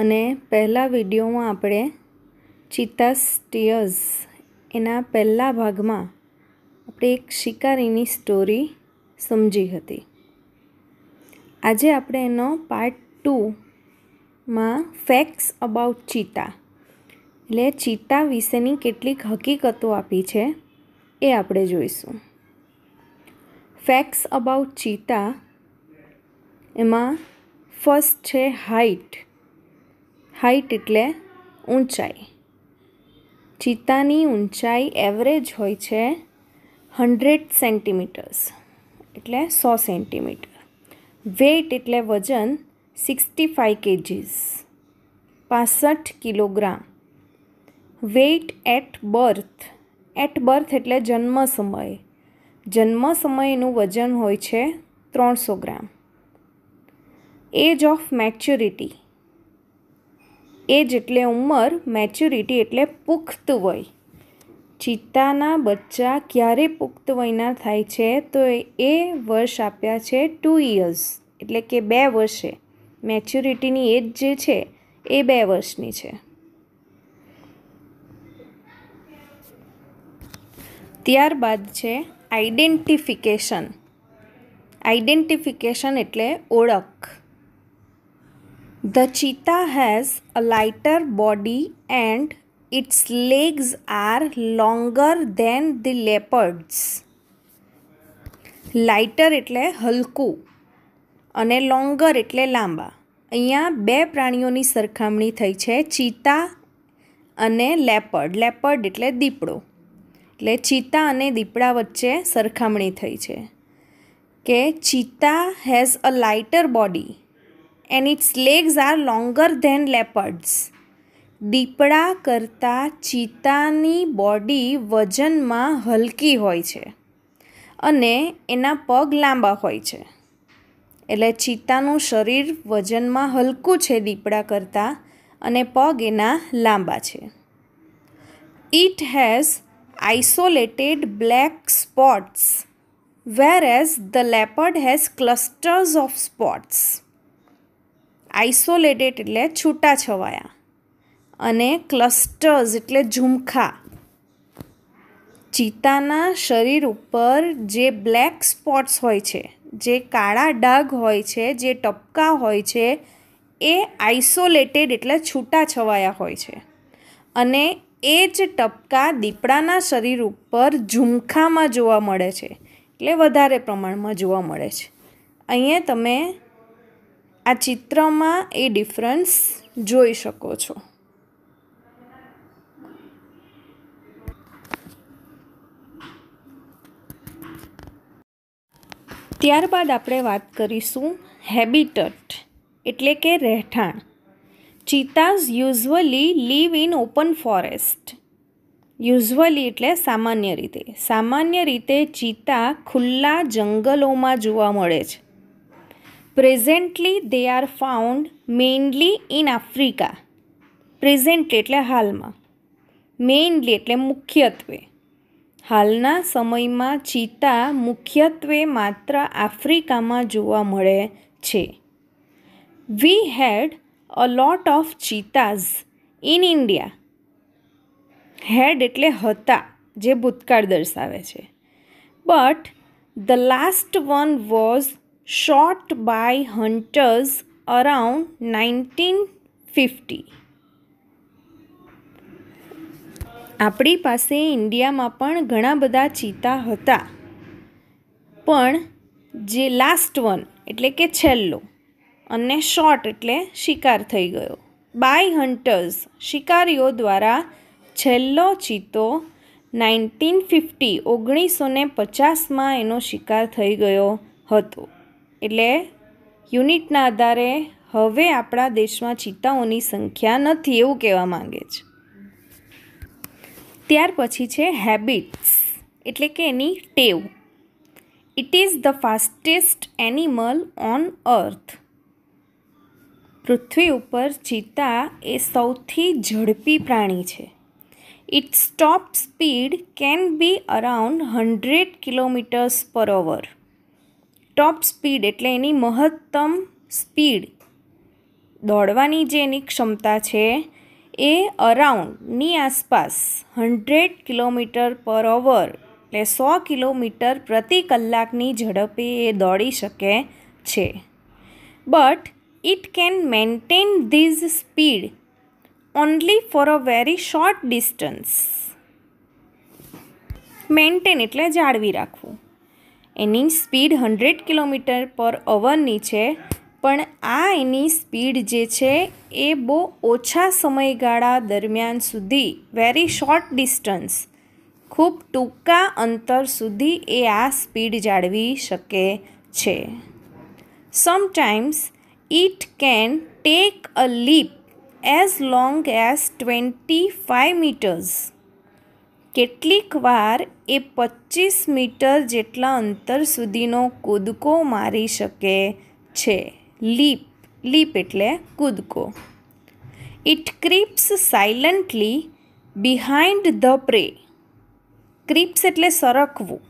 અને પહેલા વિડીયોમાં આપણે ચિતાસ ટીયર્સ એના પહેલા ભાગમાં આપણે એક શિકારીની સ્ટોરી સમજી હતી આજે આપણે એનો પાર્ટ ટુમાં ફેક્ટ્સ અબાઉટ ચિતા એટલે ચિતા વિશેની કેટલીક હકીકતો આપી છે એ આપણે જોઈશું ફેક્ટ્સ અબાઉટ ચિતા એમાં ફર્સ્ટ છે હાઈટ હાઇટ એટલે ઊંચાઈ ચિત્તાની ઊંચાઈ એવરેજ હોય છે હન્ડ્રેડ સેન્ટીમીટર્સ એટલે સો સેન્ટીમીટર વેઇટ એટલે વજન સિક્સટી ફાઇવ કેજીસ પાસઠ kilogram weight at birth at birth એટલે જન્મ સમયે જન્મ સમયનું વજન હોય છે ત્રણસો ગ્રામ એજ ઓફ મેચ્યોરિટી એજ એટલે ઉંમર મેચ્યુરિટી એટલે પુખ્ત વય ચિત્તાના બચ્ચા ક્યારે પુખ્ત વયના થાય છે તો એ વર્ષ આપ્યા છે ટુ ઇયર્સ એટલે કે બે વર્ષે મેચ્યુરિટીની એજ જે છે એ બે વર્ષની છે ત્યારબાદ છે આઈડેન્ટિફિકેશન આઈડેન્ટિફિકેશન એટલે ઓળખ The cheetah has a lighter body and its legs are longer than the leopards. Lighter એટલે હલકું અને લોંગર એટલે લાંબા અહીંયા બે પ્રાણીઓની સરખામણી થઈ છે ચીતા અને લેપર્ડ લેપર્ડ એટલે દીપડો એટલે ચીતા અને દીપડા વચ્ચે સરખામણી થઈ છે કે cheetah has a lighter body and its legs are longer than leopards. દીપડા કરતાં ચિત્તાની બોડી વજનમાં હલકી હોય છે અને એના પગ લાંબા હોય છે એટલે ચિત્તાનું શરીર વજનમાં હલકું છે દીપડા કરતાં અને પગ એના લાંબા છે it has isolated black spots, whereas the leopard has clusters of spots. Isolated એટલે છૂટા છવાયા અને ક્લસ્ટર્સ એટલે ઝુમખા ચિત્તાના શરીર ઉપર જે બ્લેક સ્પોટ્સ હોય છે જે કાળા ડાઘ હોય છે જે ટપકા હોય છે એ આઇસોલેટેડ એટલે છૂટા છવાયા હોય છે અને એ જ ટપકા દીપડાના શરીર ઉપર ઝુમખામાં જોવા મળે છે એટલે વધારે પ્રમાણમાં જોવા મળે છે અહીંયા તમે આ ચિત્રમાં એ ડિફરન્સ જોઈ શકો છો ત્યારબાદ આપણે વાત કરીશું હેબિટટ એટલે કે રહેઠાણ cheetahs usually live in open forest usually એટલે સામાન્ય રીતે સામાન્ય રીતે ચિતા ખુલ્લા જંગલોમાં જોવા મળે છે presently they are found mainly in Africa presently એટલે હાલમાં મેઇનલી એટલે મુખ્યત્વે હાલના સમયમાં ચિત્તા મુખ્યત્વે માત્ર આફ્રિકામાં જોવા મળે છે we had a lot of cheetahs in India had એટલે હતા જે ભૂતકાળ દર્શાવે છે but the last one was by hunters around nineteen fifty આપણી પાસે ઇન્ડિયામાં પણ ઘણા બધા ચિત્તા હતા પણ જે લાસ્ટ વન એટલે કે છેલ્લો અને શોર્ટ એટલે શિકાર થઈ ગયો બાય હન્ટર્સ શિકારીઓ દ્વારા છેલ્લો ચિત્તો નાઇન્ટીન ફિફ્ટી ઓગણીસો ને પચાસમાં એનો શિકાર થઈ ગયો હતો એટલે યુનિટના આધારે હવે આપણા દેશમાં ચિત્તાઓની સંખ્યા નથી એવું કહેવા માંગે છે ત્યાર પછી છે હેબિટ્સ એટલે કે એની ટેવ it is the fastest animal on earth પૃથ્વી ઉપર ચિત્તા એ સૌથી ઝડપી પ્રાણી છે its top speed can be around hundred kilometres per hour top speed એટલે એની મહત્તમ સ્પીડ દોડવાની જે એની ક્ષમતા છે એ અરાઉન્ડની આસપાસ હન્ડ્રેડ કિલોમીટર પર અવર એટલે સો કિલોમીટર પ્રતિ કલાકની ઝડપે એ દોડી શકે છે but it can maintain these speed only for a very short distance maintain એટલે જાળવી રાખવું એની સ્પીડ હન્ડ્રેડ કિલોમીટર પર અવરની છે પણ આ એની સ્પીડ જે છે એ બહુ ઓછા સમયગાળા દરમિયાન સુધી વેરી શોર્ટ ડિસ્ટન્સ ખૂબ ટૂંકા અંતર સુધી એ આ સ્પીડ જાળવી શકે છે sometimes it can take a leap as long as twenty five metres કેટલીક વાર એ પચીસ મીટર જેટલા અંતર સુધીનો કૂદકો મારી શકે છે લીપ લીપ એટલે કૂદકો it creeps silently behind the prey creeps એટલે સરકવું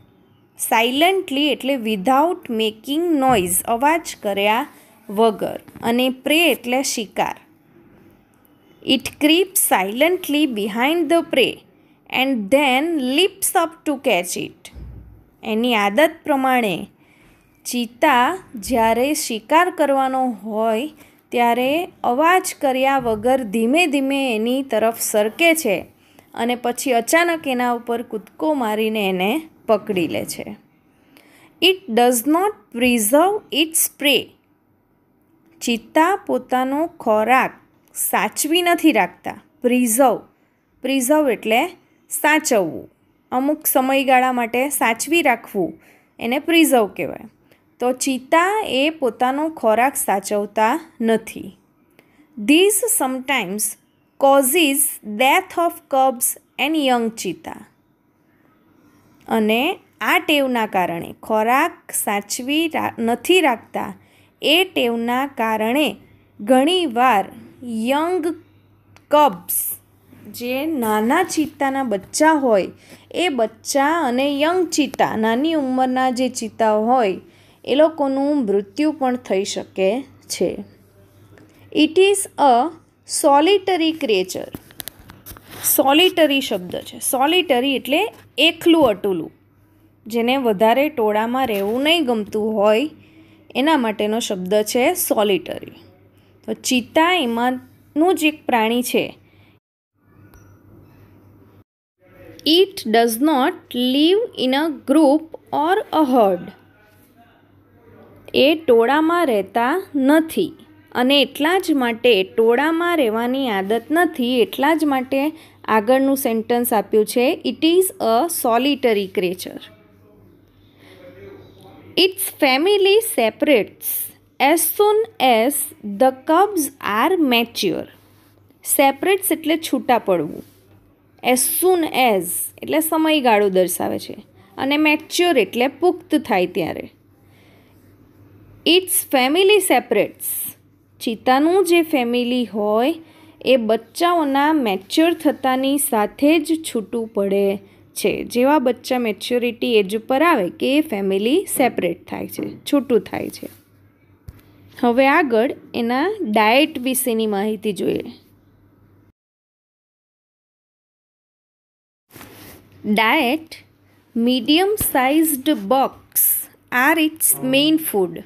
સાયલન્ટલી એટલે વિધાઉટ મેકિંગ નોઇઝ અવાજ કર્યા વગર અને પ્રે એટલે શિકાર it creep silently behind the prey and then leaps up to catch it એની આદત પ્રમાણે ચિત્તા જ્યારે શિકાર કરવાનો હોય ત્યારે અવાજ કર્યા વગર ધીમે ધીમે એની તરફ સરકે છે અને પછી અચાનક એના ઉપર કૂદકો મારીને એને પકડી લે છે it does not preserve its prey ચિત્તા પોતાનો ખોરાક સાચવી નથી રાખતા પ્રિઝર્વ પ્રિઝર્વ એટલે સાચવવું અમુક સમયગાળા માટે સાચવી રાખવું એને પ્રિઝર્વ કહેવાય તો ચિત્તા એ પોતાનો ખોરાક સાચવતા નથી this sometimes causes death of cubs and young cheetah અને આ ટેવના કારણે ખોરાક સાચવી નથી રાખતા એ ટેવના કારણે ઘણીવાર યંગ કબ્સ જે નાના ચિત્તાના બચ્ચા હોય એ બચ્ચા અને યંગ ચિત્તા નાની ઉંમરના જે ચિત્તા હોય એ લોકોનું મૃત્યુ પણ થઈ શકે છે it is a solitary creature solitary શબ્દ છે સોલિટરી એટલે એકલું અટુલું જેને વધારે ટોળામાં રહેવું નહીં ગમતું હોય એના માટેનો શબ્દ છે સોલિટરી તો ચિત્તા એમાંનું જ એક પ્રાણી છે it does not live in a group or a herd. એ ટોળામાં રહેતા નથી અને એટલા જ માટે ટોળામાં રહેવાની આદત નથી એટલા જ માટે આગળનું સેન્ટન્સ આપ્યું છે it is a solitary creature its family separates as soon as the cubs are mature separates એટલે છૂટા પડવું એઝ સૂન એઝ એટલે સમયગાળો દર્શાવે છે અને મેચ્યોર એટલે પુખ્ત થાય ત્યારે ઇટ્સ ફેમિલી સેપરેટ્સ ચિતાનું જે ફેમિલી હોય એ બચ્ચાઓના મેચ્યોર થતાની સાથે જ છૂટું પડે છે જેવા બચ્ચા મેચ્યોરિટી એજ ઉપર આવે કે એ ફેમિલી સેપરેટ થાય છે છૂટું થાય છે હવે આગળ એના ડાયટ વિશેની માહિતી જોઈએ diet medium sized bucks are its main food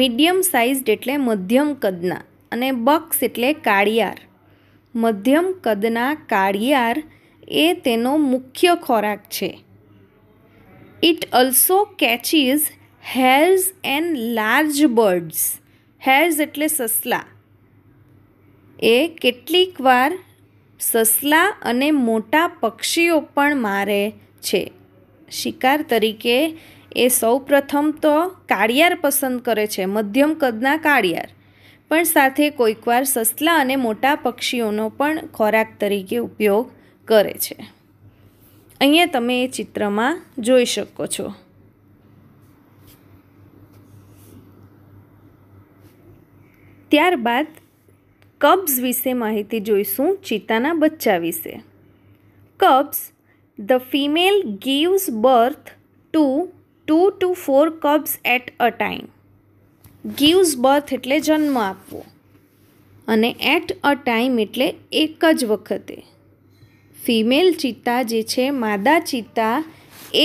medium sized એટલે મધ્યમ કદના અને બક્સ એટલે કાળિયાર મધ્યમ કદના કાળિયાર એ તેનો મુખ્ય ખોરાક છે it also catches hares and large birds hares એટલે સસલા એ કેટલીક વાર સસલા અને મોટા પક્ષીઓ પણ મારે છે શિકાર તરીકે એ સૌપ્રથમ તો કાળિયાર પસંદ કરે છે મધ્યમ કદના કાળિયાર પણ સાથે કોઈકવાર સસલા અને મોટા પક્ષીઓનો પણ ખોરાક તરીકે ઉપયોગ કરે છે અહીંયા તમે એ ચિત્રમાં જોઈ શકો છો ત્યારબાદ કબ્સ વિશે માહિતી જોઈશું ચિત્તાના બચ્ચા વિશે cubs the female gives birth to two to four cubs at a time gives birth એટલે જન્મ આપવો અને એટ અ ટાઈમ એટલે એક જ વખતે ફિમેલ ચિત્તા જે છે માદા ચિત્તા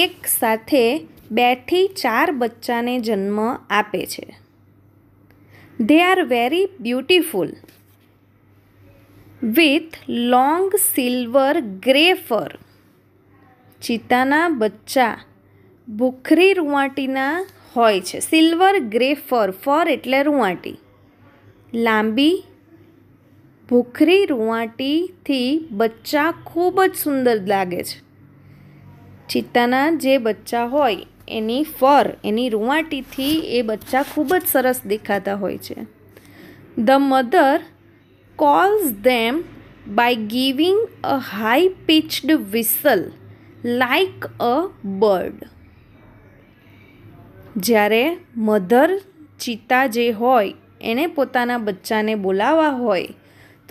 એક સાથે બેથી ચાર બચ્ચાને જન્મ આપે છે they are very beautiful with long silver grey fur ચિત્તાના બચ્ચા ભૂખરી રૂંવાટીના હોય છે સિલ્વર ગ્રે ફર ફર એટલે રૂંવાટી લાંબી ભૂખરી રૂંવાટીથી બચ્ચા ખૂબ જ સુંદર લાગે છે ચિત્તાના જે બચ્ચા હોય એની ફર એની રૂંવાટીથી એ બચ્ચા ખૂબ જ સરસ દેખાતા હોય છે the mother calls them by giving a high pitched whistle like a bird જ્યારે મધર ચિત્તા જે હોય એણે પોતાના બચ્ચાને બોલાવવા હોય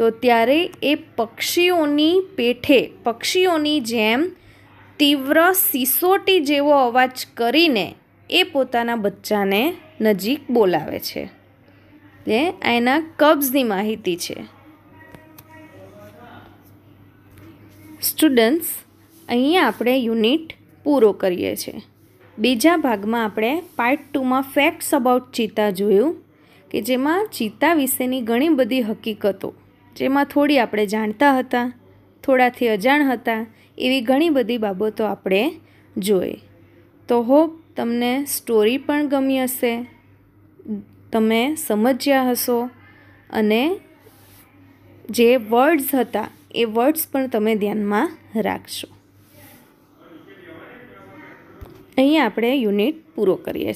તો ત્યારે એ પક્ષીઓની પેઠે પક્ષીઓની જેમ તીવ્ર સિસોટી જેવો અવાજ કરીને એ પોતાના બચ્ચાને નજીક બોલાવે છે એ એના કબ્ઝની માહિતી છે સ્ટુડન્ટ્સ અહીંયા આપણે યુનિટ પૂરો કરીએ છીએ બીજા ભાગમાં આપણે પાર્ટ ટુમાં ફેક્ટ્સ અબાઉટ ચિતા જોયું કે જેમાં ચિતા વિશેની ઘણી બધી હકીકતો જેમાં થોડી આપણે જાણતા હતા થોડાથી અજાણ હતા એવી ઘણી બધી બાબતો આપણે જોઈ તો હોપ તમને સ્ટોરી પણ ગમી હશે તમે સમજ્યા હશો અને જે વર્ડ્સ હતા એ વર્ડ્સ પણ તમે ધ્યાનમાં રાખશો અહીંયા આપણે યુનિટ પૂરો કરીએ છીએ